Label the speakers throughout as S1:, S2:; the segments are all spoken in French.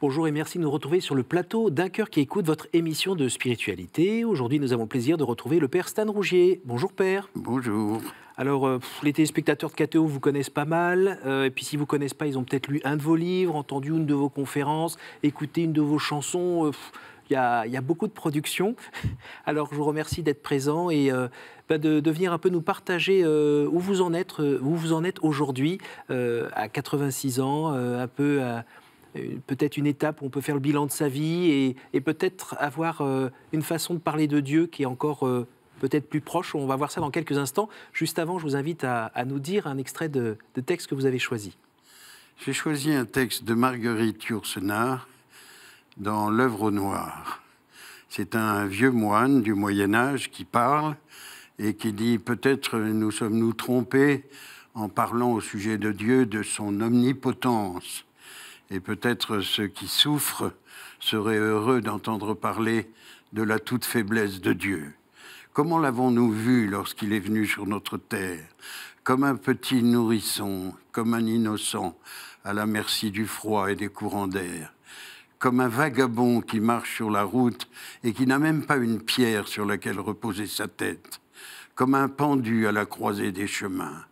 S1: Bonjour et merci de nous retrouver sur le plateau d'un cœur qui écoute votre émission de spiritualité. Aujourd'hui, nous avons le plaisir de retrouver le père Stan Rougier. Bonjour père. Bonjour. Alors, euh, les téléspectateurs de KTO vous connaissent pas mal. Euh, et puis, si vous connaissent pas, ils ont peut-être lu un de vos livres, entendu une de vos conférences, écouté une de vos chansons. Euh, il y, a, beaucoup de productions. Alors je vous remercie d'être présent et bah, de, venir un peu nous partager où vous en êtes, vous en êtes aujourd'hui, à 86 ans, un peu à, euh, peut-être une étape où on peut faire le bilan de sa vie et, peut-être avoir euh, une façon de parler de Dieu qui est encore euh, peut-être plus proche. On va voir ça dans quelques instants. Juste avant, je vous invite à, nous dire un extrait de, de, texte que vous avez choisi.
S2: J'ai choisi un texte de Marguerite Yourcenar dans L'œuvre au noir. C'est un vieux moine du Moyen Âge qui parle et qui dit peut-être nous sommes-nous trompés en parlant au sujet de Dieu de son omnipotence et peut-être ceux qui souffrent seraient heureux d'entendre parler de la toute faiblesse de Dieu. Comment l'avons-nous vu lorsqu'il est venu sur notre terre Comme un petit nourrisson, comme un innocent, à la merci du froid et des courants d'air. Comme un vagabond qui marche sur la route et qui n'a même pas une pierre sur laquelle reposer sa tête. Comme un pendu à la croisée des chemins.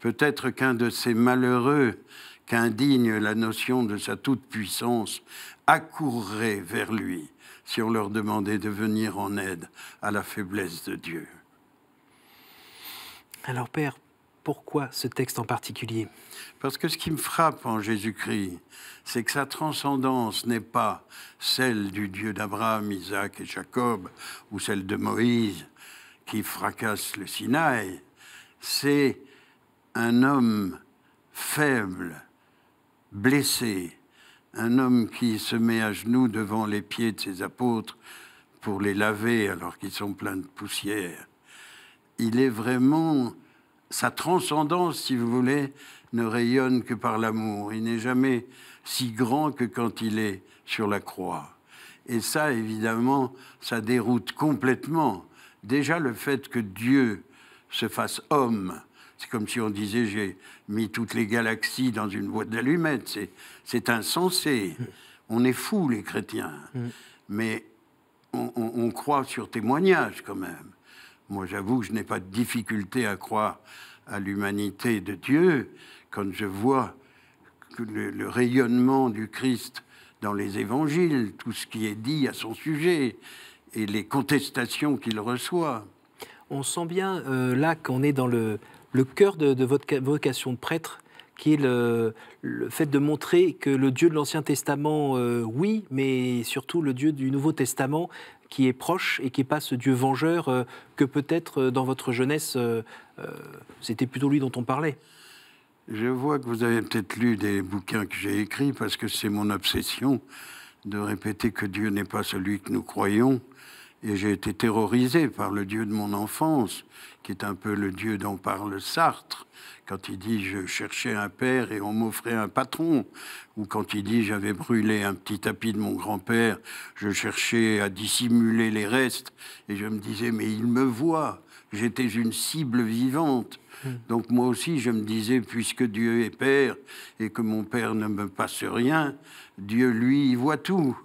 S2: Peut-être qu'un de ces malheureux qu'indigne la notion de sa toute-puissance, accourrait vers lui si on leur demandait de venir en aide à la faiblesse de Dieu.
S1: Alors Père, pourquoi ce texte en particulier
S2: Parce que ce qui me frappe en Jésus-Christ, c'est que sa transcendance n'est pas celle du Dieu d'Abraham, Isaac et Jacob, ou celle de Moïse qui fracasse le Sinaï. C'est un homme faible, blessé, un homme qui se met à genoux devant les pieds de ses apôtres pour les laver alors qu'ils sont pleins de poussière. Il est vraiment, sa transcendance, si vous voulez, ne rayonne que par l'amour. Il n'est jamais si grand que quand il est sur la croix. Et ça, évidemment, ça déroute complètement. Déjà le fait que Dieu se fasse homme, c'est comme si on disait j'ai mis toutes les galaxies dans une boîte d'allumettes. C'est insensé. Mm. On est fous, les chrétiens. Mm. Mais on, croit sur témoignage quand même. Moi, j'avoue que je n'ai pas de difficulté à croire à l'humanité de Dieu quand je vois le, rayonnement du Christ dans les évangiles, tout ce qui est dit à son sujet et les contestations qu'il reçoit.
S1: On sent bien euh, là qu'on est dans le, le cœur de, votre vocation de prêtre, qui est le, fait de montrer que le Dieu de l'Ancien Testament, euh, oui, mais surtout le Dieu du Nouveau Testament, qui est proche et qui n'est pas ce Dieu vengeur euh, que peut-être euh, dans votre jeunesse,
S2: c'était plutôt lui dont on parlait. Je vois que vous avez peut-être lu des bouquins que j'ai écrits parce que c'est mon obsession de répéter que Dieu n'est pas celui que nous croyons. Et j'ai été terrorisé par le Dieu de mon enfance qui est un peu le Dieu dont parle Sartre, quand il dit je cherchais un père et on m'offrait un patron, ou quand il dit j'avais brûlé un petit tapis de mon grand-père, je cherchais à dissimuler les restes, et je me disais mais il me voit, j'étais une cible vivante. Hmm. Donc moi aussi je me disais puisque Dieu est père et que mon père ne me passe rien, Dieu lui voit tout.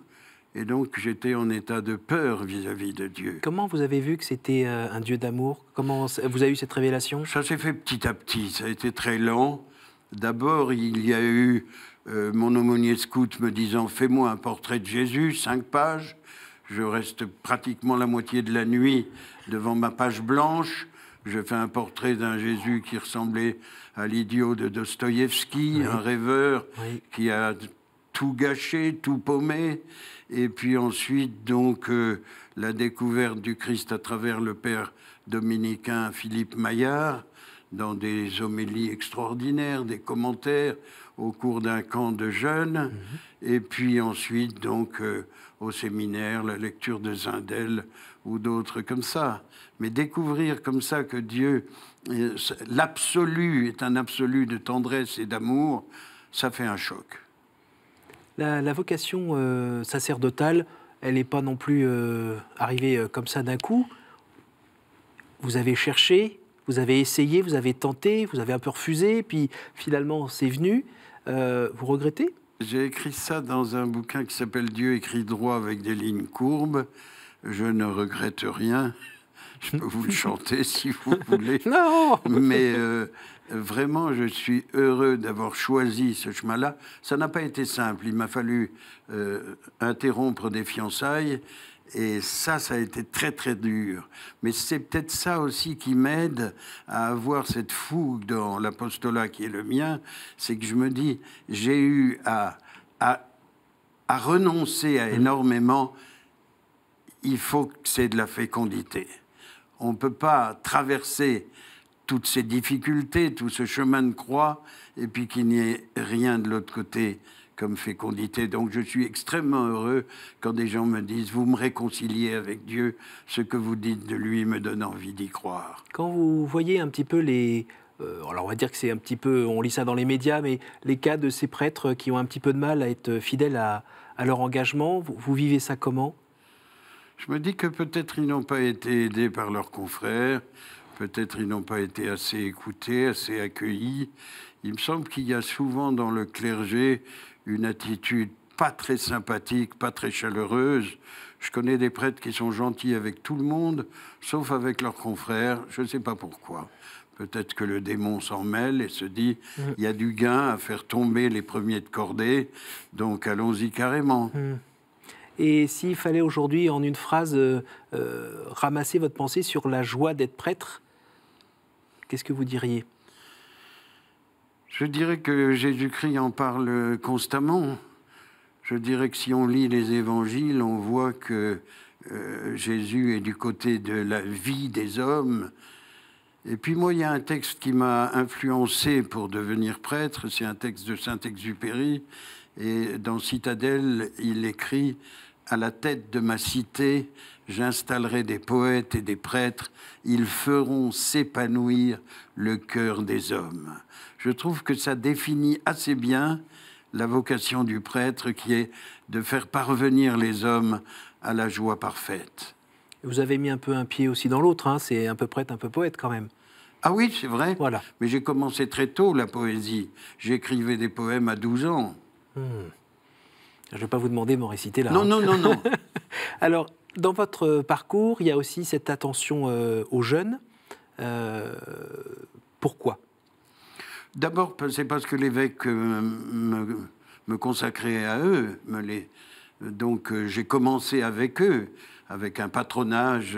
S2: Et donc j'étais en état de peur
S1: vis-à-vis de Dieu. Comment vous avez vu que c'était euh, un Dieu d'amour Comment vous avez eu cette révélation Ça
S2: s'est fait petit à petit, ça a été très lent. D'abord, il y a eu euh, mon aumônier scout me disant Fais-moi un portrait de Jésus, cinq pages. Je reste pratiquement la moitié de la nuit devant ma page blanche. Je fais un portrait d'un Jésus qui ressemblait à l'idiot de Dostoïevski, un rêveur qui a tout gâché, tout paumé. Et puis ensuite, donc, euh, la découverte du Christ à travers le père dominicain Philippe Maillard, dans des homélies extraordinaires, des commentaires au cours d'un camp de jeunes. Mhm. Et puis ensuite, donc, euh, au séminaire, la lecture de Zindel ou d'autres comme ça. Mais découvrir comme ça que Dieu, euh, l'absolu, est un absolu de tendresse et d'amour, ça fait un choc
S1: la, vocation euh, sacerdotale, elle n'est pas non plus euh, arrivée euh, comme ça d'un coup. Vous avez cherché, vous avez essayé, vous avez tenté, vous avez un peu refusé, puis finalement c'est venu. vous regrettez
S2: J'ai écrit ça dans un bouquin qui s'appelle Dieu écrit droit avec des lignes courbes. Je ne regrette rien. Je peux vous le chanter si vous voulez. non Mais euh, vraiment, je suis heureux d'avoir choisi ce chemin-là. Ça n'a pas été simple. Il m'a fallu euh, interrompre des fiançailles. Et ça, ça a été très très dur. Mais c'est peut-être ça aussi qui m'aide à avoir cette fougue dans l'apostolat qui est le mien, c'est que je me dis, j'ai eu à, à, à renoncer à mmh. énormément, il faut que c'est de la fécondité. On ne peut pas traverser toutes ces difficultés, tout ce chemin de croix, et puis qu'il n'y ait rien de l'autre côté comme fécondité. Donc je suis extrêmement heureux quand des gens me disent, vous me réconciliez avec Dieu, ce que vous dites de lui me donne envie d'y croire.
S1: Quand vous voyez un petit peu les, euh, alors on va dire que c'est un petit peu, on lit ça dans les médias, mais les cas de ces prêtres qui ont un petit peu de mal à être fidèles à, leur engagement, vous vivez ça comment
S2: je me dis que peut-être ils n'ont pas été aidés par leurs confrères, peut-être ils n'ont pas été assez écoutés, assez accueillis. Il me semble qu'il y a souvent dans le clergé une attitude pas très sympathique, pas très chaleureuse. Je connais des prêtres qui sont gentils avec tout le monde, sauf avec leurs confrères. Je ne sais pas pourquoi. Peut-être que le démon s'en mêle et se dit mm. il y a du gain à faire tomber les premiers de cordée, donc allons-y carrément. Mm. Et s'il fallait aujourd'hui, en une phrase,
S1: euh, euh, ramasser votre pensée sur la joie d'être prêtre, qu'est-ce que vous
S2: diriez Je dirais que Jésus-Christ en parle constamment. Je dirais que si on lit les évangiles, on voit que euh, Jésus est du côté de la vie des hommes. Et puis moi, il y a un texte qui m'a influencé pour devenir prêtre, c'est un texte de Saint-Exupéry. Et dans Citadelle, il écrit à la tête de ma cité, j'installerai des poètes et des prêtres, ils feront s'épanouir le cœur des hommes. Je trouve que ça définit assez bien la vocation du prêtre qui est de faire parvenir les hommes à la joie parfaite.
S1: Vous avez mis un peu un pied aussi dans l'autre, hein. c'est un peu prêtre, un peu poète quand même.
S2: Ah oui, c'est vrai. Voilà. Mais j'ai commencé très tôt la poésie. J'écrivais des poèmes à 12 ans.
S1: Hmm. Je ne vais pas vous demander de m'en réciter là. Non, non, non, non.
S2: Alors, dans
S1: votre parcours, il y a aussi cette attention euh, aux jeunes. Euh,
S2: pourquoi D'abord, c'est parce que l'évêque euh, me, consacrait à eux. Me les... Donc, j'ai commencé avec eux, avec un patronage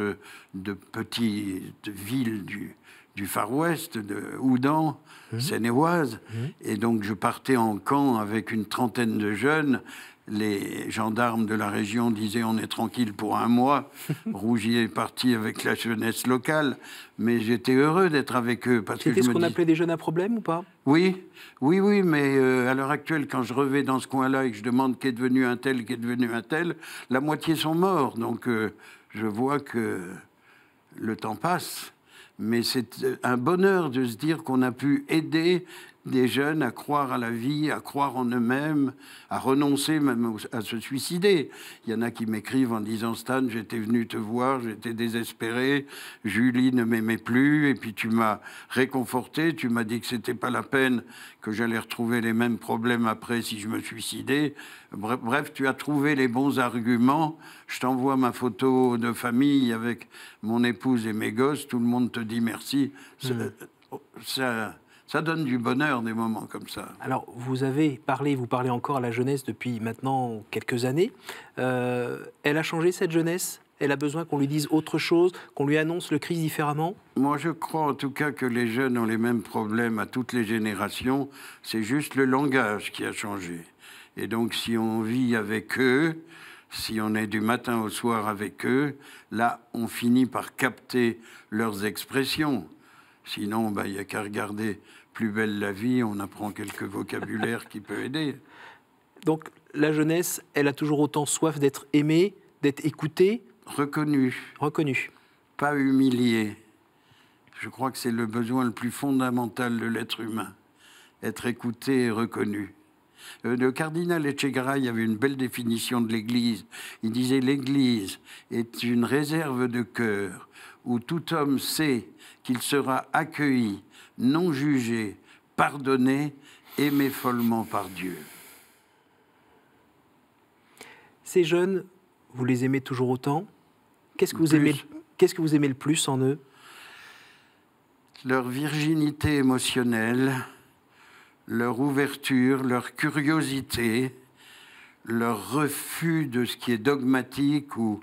S2: de petites villes du, du Far West, de Houdan, mmh. Seine-et-Oise. Mmh. Et donc, je partais en camp avec une trentaine de jeunes les gendarmes de la région disaient on est tranquille pour un mois. Rougier est parti avec la jeunesse locale, mais j'étais heureux d'être avec eux. C'était ce qu'on appelait
S1: des jeunes à problème ou pas
S2: Oui, oui, oui, mais euh, à l'heure actuelle, quand je revais dans ce coin-là et que je demande qui est devenu un tel, qui est devenu un tel, la moitié sont morts. Donc euh, je vois que le temps passe. Mais c'est euh, un bonheur de se dire qu'on a pu aider des jeunes à croire à la vie, à croire en eux-mêmes, à renoncer même à se suicider. Il y en a qui m'écrivent en disant Stan, j'étais venu te voir, j'étais désespéré, Julie ne m'aimait plus, et puis tu m'as réconforté, tu m'as dit que c'était pas la peine, que j'allais retrouver les mêmes problèmes après si je me suicidais. Bref, tu as trouvé les bons arguments. Je t'envoie ma photo de famille avec mon épouse et mes gosses. Tout le monde te dit merci. ça hmm. euh, ça donne du bonheur des moments comme ça. Alors, vous avez parlé, vous parlez encore
S1: à la jeunesse depuis maintenant quelques années. Euh, elle a changé cette jeunesse Elle a besoin qu'on lui dise autre chose, qu'on lui annonce le crise différemment
S2: Moi, je crois en tout cas que les jeunes ont les mêmes problèmes à toutes les générations. C'est juste le langage qui a changé. Et donc, si on vit avec eux, si on est du matin au soir avec eux, là, on finit par capter leurs expressions. Sinon, ben, il y n'y a qu'à regarder plus belle la vie, on apprend quelques vocabulaires qui peut aider.
S1: Donc la jeunesse, elle a toujours autant soif d'être aimée, d'être écoutée. Reconnue.
S2: Reconnue. Pas humiliée. Je crois que c'est le besoin le plus fondamental de l'être humain, être écouté et reconnu. Euh, le cardinal y avait une belle définition de l'Église. Il disait l'Église est une réserve de cœur où tout homme sait qu'il sera accueilli, non jugés, pardonnés, aimés follement par Dieu.
S1: Ces jeunes, vous les aimez toujours autant Qu'est-ce que vous Qu'est-ce que vous aimez le plus en eux
S2: Leur virginité émotionnelle, leur ouverture, leur curiosité, leur refus de ce qui est dogmatique ou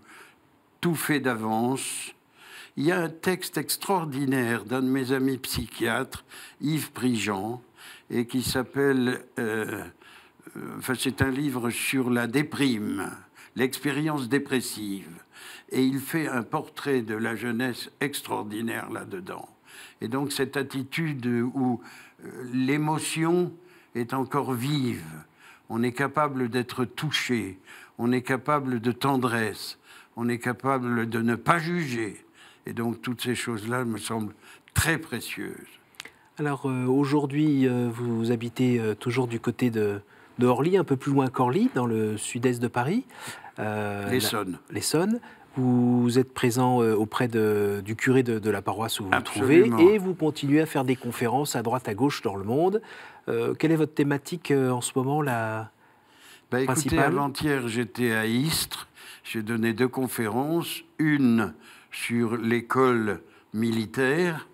S2: tout fait d'avance, il y a un texte extraordinaire d'un de mes amis psychiatres, Yves Prigent, et qui s'appelle. Euh, euh, enfin, c'est un livre sur la déprime, l'expérience dépressive. Et il fait un portrait de la jeunesse extraordinaire là-dedans. Et donc, cette attitude où euh, l'émotion est encore vive, on est capable d'être touché, on est capable de tendresse, on est capable de ne pas juger et donc toutes ces choses-là me semblent très précieuses.
S1: Alors euh, aujourd'hui, euh, vous habitez euh, toujours du côté de, Orly, un peu plus loin qu'Orly, dans le sud-est de Paris. L'Essonne. L'Essonne. Vous êtes présent auprès du curé de, la paroisse où vous vous trouvez et vous continuez à faire des conférences à droite à gauche dans le monde. quelle est votre thématique en ce moment la
S2: bah, Écoutez, avant-hier, j'étais à Istres. J'ai donné deux conférences. Une sur l'école militaire,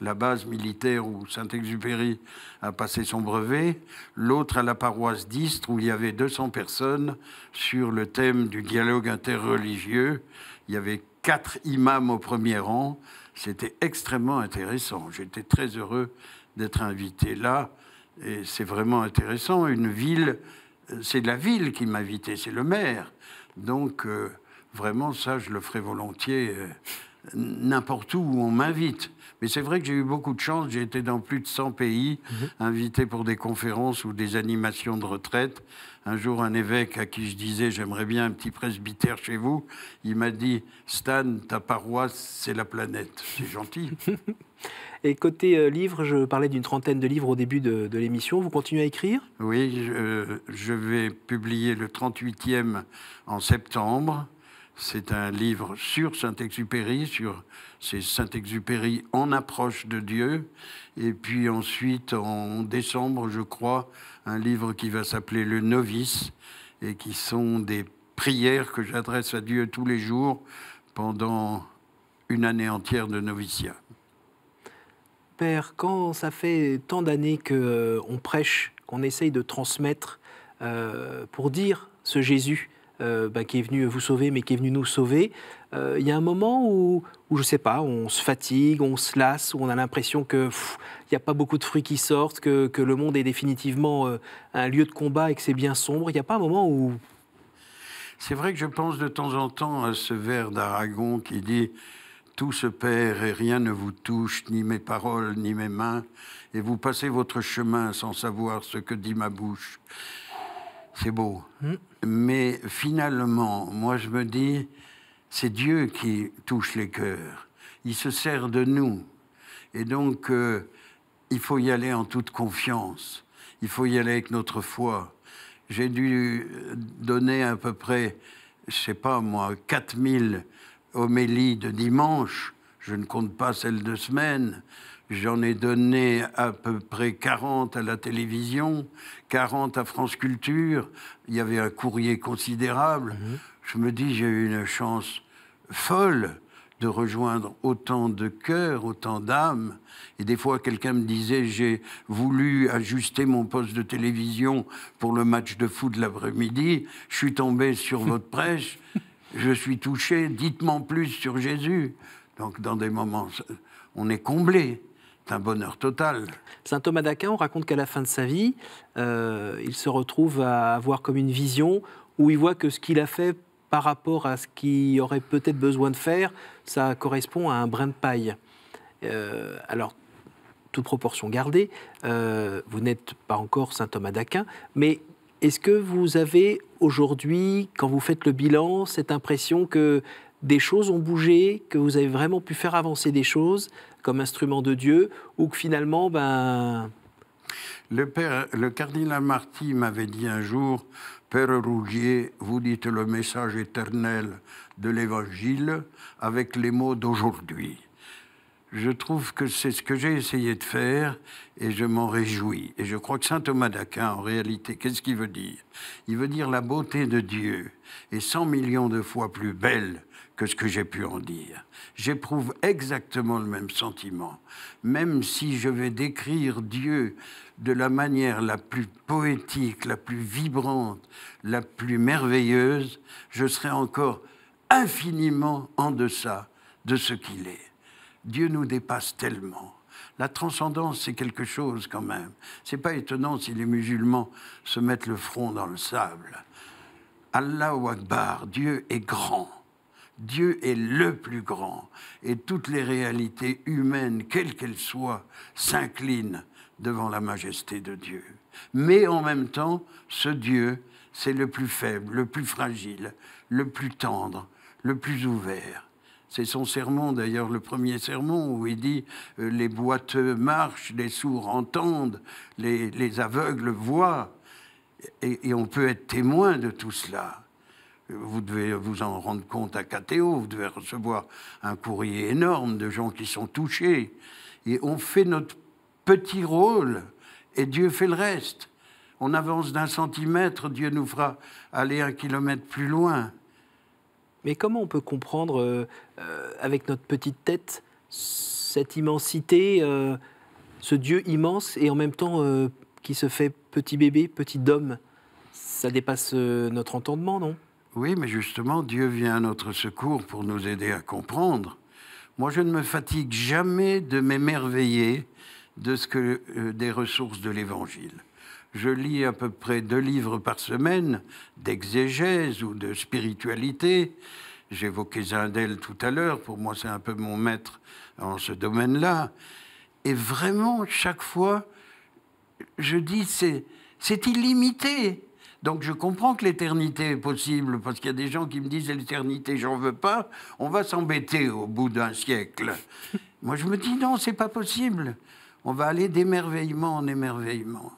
S2: la base militaire où Saint-Exupéry a passé son brevet, l'autre à la paroisse d'Istre où il y avait 200 personnes sur le thème du dialogue interreligieux. Il y avait quatre imams au premier rang. C'était extrêmement intéressant. J'étais très heureux d'être invité là et c'est vraiment intéressant. Une ville, euh, c'est la ville qui m'a invité, c'est le maire. Donc euh, Vraiment, ça, je le ferai volontiers euh, n'importe où où on m'invite. Mais c'est vrai que j'ai eu beaucoup de chance. J'ai été dans plus de 100 pays, mhm. invité pour des conférences ou des animations de retraite. Un jour, un évêque à qui je disais J'aimerais bien un petit presbytère chez vous, il m'a dit Stan, ta paroisse, c'est la planète. C'est gentil.
S1: Et côté euh, livre, je parlais d'une trentaine de livres au début de, l'émission. Vous continuez à écrire
S2: Oui, je, euh, je vais publier le 38e en septembre. C'est un livre sur Saint-Exupéry, sur ces Saint-Exupéry en approche de Dieu. Et puis ensuite, en décembre, je crois, un livre qui va s'appeler Le Novice et qui sont des prières que j'adresse à Dieu tous les jours pendant une année entière de noviciat.
S1: Père, quand ça fait tant d'années qu'on euh, prêche, qu'on essaye de transmettre euh, pour dire ce Jésus, euh, bah, qui est venu vous sauver, mais qui est venu nous sauver, euh, il y a un moment où, où, je sais pas, on se fatigue, on se lasse, où on a l'impression que il n'y a pas beaucoup de fruits qui sortent, que, que le monde est définitivement euh, un lieu de combat et que c'est bien sombre. Il n'y a pas un moment où...
S2: C'est vrai que je pense de temps en temps à ce vers d'Aragon qui dit « Tout se perd et rien ne vous touche, ni mes paroles, ni mes mains, et vous passez votre chemin sans savoir ce que dit ma bouche. » C'est beau. Hmm. Mais finalement, moi je me dis, c'est Dieu qui touche les cœurs. Il se sert de nous. Et donc, euh, il faut y aller en toute confiance. Il faut y aller avec notre foi. J'ai dû euh, donner à peu près, je sais pas moi, 4000 homélies de dimanche. Je ne compte pas celles de semaine. J'en ai donné à peu près 40 à la télévision, 40 à France Culture. Il y avait un courrier considérable. Mhm. Je me dis, j'ai eu une chance folle de rejoindre autant de cœurs, autant d'âmes. Et des fois, quelqu'un me disait, j'ai voulu ajuster mon poste de télévision pour le match de foot de l'après-midi, je suis tombé sur votre prêche, je suis touché, dites-moi plus sur Jésus. Donc dans des moments, on est comblé un bonheur
S1: total. Saint Thomas d'Aquin, on raconte qu'à la fin de sa vie, euh, il se retrouve à avoir comme une vision où il voit que ce qu'il a fait par rapport à ce qu'il aurait peut-être besoin de faire, ça correspond à un brin de paille. Euh, alors, toute proportion gardée, euh, vous n'êtes pas encore Saint Thomas d'Aquin, mais est-ce que vous avez aujourd'hui, quand vous faites le bilan, cette impression que des choses ont bougé, que vous avez vraiment pu faire avancer des choses comme instrument de Dieu, ou que finalement,
S2: ben... Le, père, le cardinal Marty m'avait dit un jour, Père Rougier, vous dites le message éternel de l'Évangile avec les mots d'aujourd'hui. Je trouve que c'est ce que j'ai essayé de faire et je m'en réjouis. Et je crois que Saint Thomas d'Aquin, en réalité, qu'est-ce qu'il veut dire Il veut dire la beauté de Dieu est 100 millions de fois plus belle que ce que j'ai pu en dire. J'éprouve exactement le même sentiment, même si je vais décrire Dieu de la manière la plus poétique, la plus vibrante, la plus merveilleuse, je serai encore infiniment en deçà de ce qu'il est. Dieu nous dépasse tellement. La transcendance, c'est quelque chose quand même. C'est pas étonnant si les musulmans se mettent le front dans le sable. Allah ou Akbar, Dieu est grand. Dieu est le plus grand et toutes les réalités humaines, quelles qu'elles soient, s'inclinent devant la majesté de Dieu. Mais en même temps, ce Dieu, c'est le plus faible, le plus fragile, le plus tendre, le plus ouvert. C'est son sermon, d'ailleurs, le premier sermon, où il dit euh, Les boiteux marchent, les sourds entendent, les, aveugles voient. et on peut être témoin de tout cela. Vous devez vous en rendre compte à Catéo, vous devez recevoir un courrier énorme de gens qui sont touchés. Et on fait notre petit rôle et Dieu fait le reste. On avance d'un centimètre, Dieu nous fera aller un kilomètre plus loin. Mais comment on peut comprendre, euh,
S1: euh, avec notre petite tête, cette immensité, euh, ce Dieu immense et en même temps qui se fait petit bébé, petit homme Ça
S2: dépasse notre entendement, non oui, mais justement, Dieu vient à notre secours pour nous aider à comprendre. Moi, je ne me fatigue jamais de m'émerveiller de ce que, euh, des ressources de l'Évangile. Je lis à peu près deux livres par semaine d'exégèse ou de spiritualité. J'évoquais Zindel tout à l'heure, pour moi c'est un peu mon maître en ce domaine-là. Et vraiment, chaque fois, je dis, c'est illimité. Donc je comprends que l'éternité est possible, parce qu'il y a des gens qui me disent l'éternité, j'en veux pas, on va s'embêter au bout d'un siècle. Moi je me dis non, c'est pas possible. On va aller d'émerveillement en émerveillement.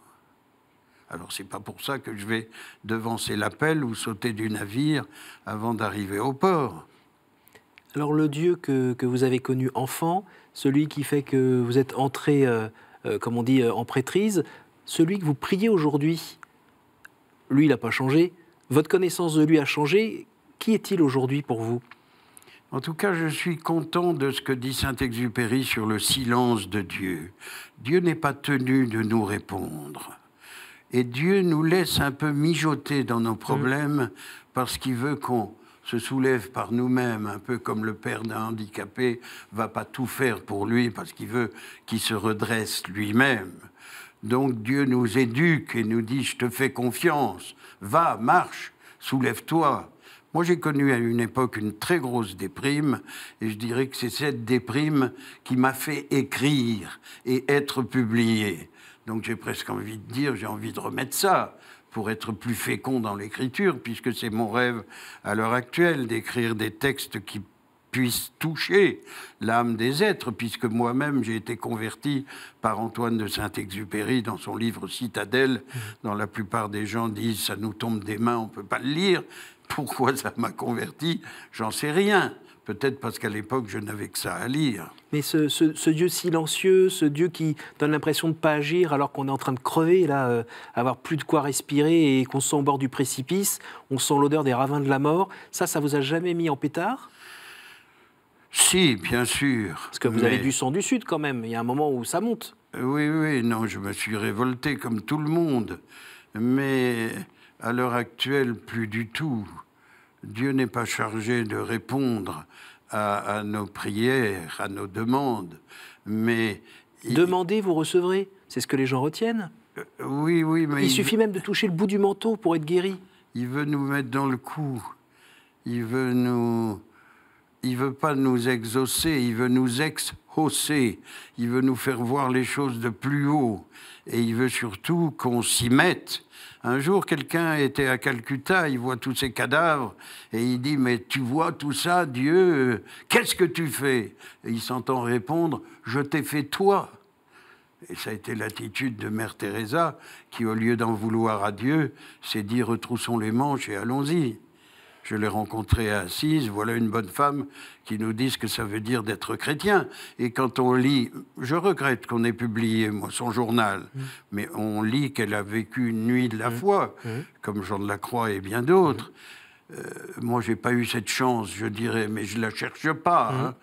S2: Alors c'est pas pour ça que je vais devancer l'appel ou sauter du navire avant d'arriver au port.
S1: Alors le Dieu que, vous avez connu enfant, celui qui fait que vous êtes entré, euh, euh, comme on dit, euh, en prêtrise, celui que vous priez aujourd'hui, lui, il n'a pas
S2: changé. Votre connaissance de lui a changé. Qui est-il aujourd'hui pour vous en tout cas, je suis content de ce que dit Saint-Exupéry sur le silence de Dieu. Dieu n'est pas tenu de nous répondre. Et Dieu nous laisse un peu mijoter dans nos problèmes parce qu'il veut qu'on se soulève par nous-mêmes, un peu comme le père d'un handicapé va pas tout faire pour lui parce qu'il veut qu'il se redresse lui-même. Donc Dieu nous éduque et nous dit, je te fais confiance, va, marche, soulève-toi. Moi, j'ai connu à une époque une très grosse déprime, et je dirais que c'est cette déprime qui m'a fait écrire et être publié. Donc j'ai presque envie de dire, j'ai envie de remettre ça pour être plus fécond dans l'écriture, puisque c'est mon rêve à l'heure actuelle d'écrire des textes qui puisse toucher l'âme des êtres, puisque moi-même j'ai été converti par Antoine de Saint-Exupéry dans son livre Citadelle, dont la plupart des gens disent ça nous tombe des mains, on ne peut pas le lire. Pourquoi ça m'a converti J'en sais rien. Peut-être parce qu'à l'époque, je n'avais que ça à lire.
S1: Mais ce, Dieu silencieux, ce Dieu qui donne l'impression de ne pas agir alors qu'on est en train de crever, là, euh, avoir plus de quoi respirer et qu'on se sent au bord du précipice, on sent l'odeur des ravins de la mort, ça, ça vous a jamais mis en pétard
S2: si, bien sûr. Parce que vous avez du sang du Sud quand même. Il y a un moment où ça monte. Oui, oui, non, je me suis révolté comme tout le monde. Mais à l'heure actuelle, plus du tout. Dieu n'est pas chargé de répondre à, nos prières, à nos demandes. Mais. Demandez, vous recevrez. C'est ce que les gens retiennent.
S1: Euh, oui, oui, mais. Il, suffit même de toucher le bout du manteau pour être guéri.
S2: Il veut nous mettre dans le coup. Il veut nous il veut pas nous exaucer, il veut nous exhausser, il veut nous faire voir les choses de plus haut, et il veut surtout qu'on s'y mette. Un jour, quelqu'un était à Calcutta, il voit tous ces cadavres, et il dit, mais tu vois tout ça, Dieu, qu'est-ce que tu fais Et il s'entend répondre, je t'ai fait toi. Et ça a été l'attitude de Mère Teresa, qui, au lieu d'en vouloir à Dieu, s'est dit, retroussons les manches et allons-y. Je l'ai rencontrée à Assise. Voilà une bonne femme qui nous dit ce que ça veut dire d'être chrétien. Et quand on lit, je regrette qu'on ait publié son journal, mmh. mais on lit qu'elle a vécu une nuit de la mmh. foi, mmh. comme Jean de la Croix et bien d'autres. Euh, moi, moi, n'ai pas eu cette chance, je dirais, mais je ne la cherche pas. Hein.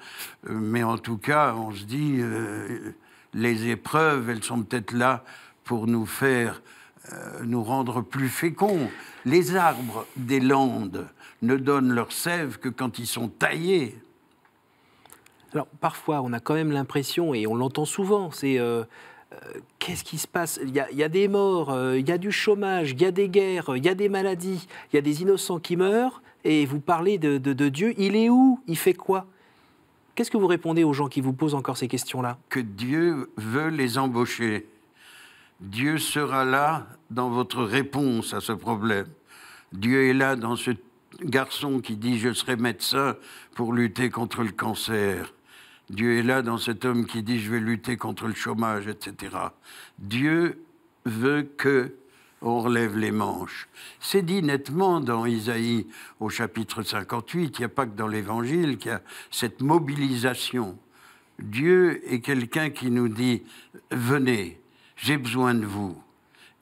S2: Euh, mais en tout cas, on se dit, euh, les épreuves, elles sont peut-être là pour nous faire, nous rendre plus féconds. Les arbres des landes, ne donnent leur sève que quand ils sont taillés.
S1: Alors parfois, on a quand même l'impression, et on l'entend souvent, c'est euh, euh, qu'est-ce qui se passe Il y, a des morts, euh, il y a du chômage, il y a des guerres, il y a des maladies, il y a des innocents qui meurent, et vous parlez de, de Dieu, il est où Il fait quoi Qu'est-ce que vous répondez aux gens qui vous posent encore ces questions-là
S2: Que Dieu veut les embaucher. Dieu sera là dans votre réponse à ce problème. Dieu est là dans ce garçon qui dit je serai médecin pour lutter contre le cancer. Dieu est là dans cet homme qui dit je vais lutter contre le chômage, etc. Dieu veut que on relève les manches. C'est dit nettement dans Isaïe au chapitre 58, il n'y a pas que dans l'Évangile qu'il y a cette mobilisation. Dieu est quelqu'un qui nous dit, venez, j'ai besoin de vous.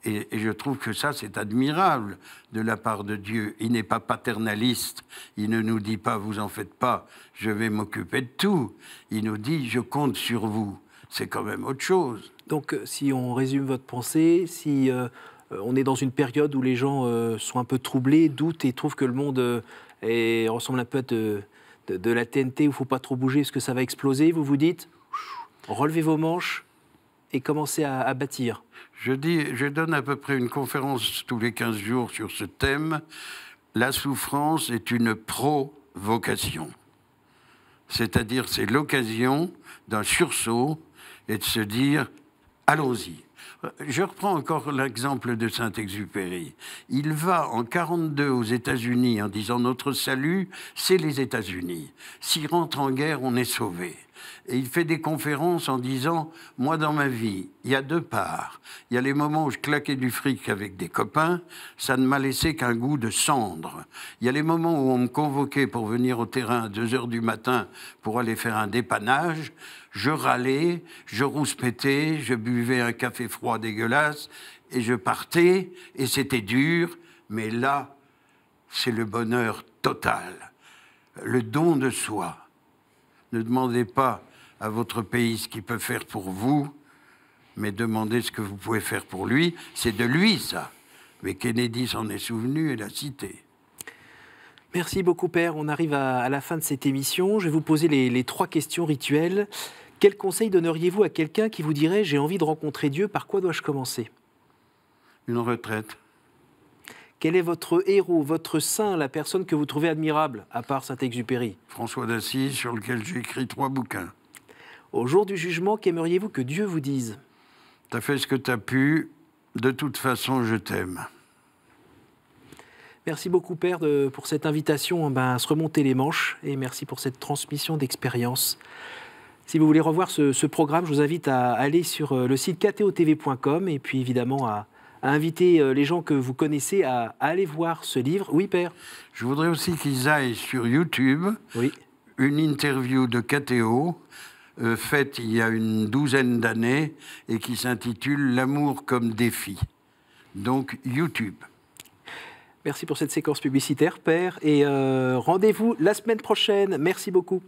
S2: Et, je trouve que ça, c'est admirable de la part de Dieu. Il n'est pas paternaliste. Il ne nous dit pas, vous en faites pas, je vais m'occuper de tout. Il nous dit, je compte sur vous. C'est quand même autre chose. Donc,
S1: euh, si on résume votre pensée, si euh, on est dans une période où les gens euh, sont un peu troublés, doutent et trouvent que le monde ressemble un peu à de, de la TNT où il ne faut pas trop bouger parce que ça va exploser, vous vous dites, relevez vos manches et commencer
S2: à, bâtir je, dis, je donne à peu près une conférence tous les 15 jours sur ce thème. La souffrance est une provocation. C'est-à-dire, c'est l'occasion d'un sursaut et de se dire allons-y. Je reprends encore l'exemple de Saint-Exupéry. Il va en 42 aux États-Unis en disant notre salut, c'est les États-Unis. S'il rentre en guerre, on est sauvé. Et il fait des conférences en disant Moi, dans ma vie, il y a deux parts. Il y a les moments où je claquais du fric avec des copains, ça ne m'a laissé qu'un goût de cendre. Il y a les moments où on me convoquait pour venir au terrain à 2 heures du matin pour aller faire un dépannage je râlais, je rouspétais, je buvais un café froid dégueulasse, et je partais, et c'était dur, mais là, c'est le bonheur total, le don de soi. Ne demandez pas à votre pays ce qu'il peut faire pour vous, mais demandez ce que vous pouvez faire pour lui. C'est de lui, ça. Mais Kennedy s'en est souvenu et l'a cité. Merci beaucoup, Père. On arrive à, la fin de cette émission. Je vais vous
S1: poser les, trois questions rituelles. Quel conseil donneriez-vous à quelqu'un qui vous dirait J'ai envie de rencontrer Dieu, par quoi dois-je commencer
S2: Une retraite.
S1: Quel est votre héros, votre saint, la personne que vous trouvez admirable, à part Saint-Exupéry François d'Assise, sur
S2: lequel j'ai écrit trois bouquins. Au jour du jugement, qu'aimeriez-vous que Dieu vous dise T'as fait ce que t'as pu, de toute façon je t'aime.
S1: Merci beaucoup, Père, pour cette invitation hein, ben, à se remonter les manches et merci pour cette transmission d'expérience. Si vous voulez revoir ce, programme, je vous invite à aller sur euh, le site ktotv.com et puis évidemment à, inviter euh, les gens que vous connaissez à, aller voir
S2: ce livre. Oui, Père Je voudrais aussi qu'ils aillent sur YouTube. Oui. Une interview de KTO euh, faite il y a une douzaine d'années et qui s'intitule L'amour comme défi. Donc YouTube.
S1: Merci pour cette séquence publicitaire, Père. Et euh, rendez-vous la semaine prochaine. Merci beaucoup.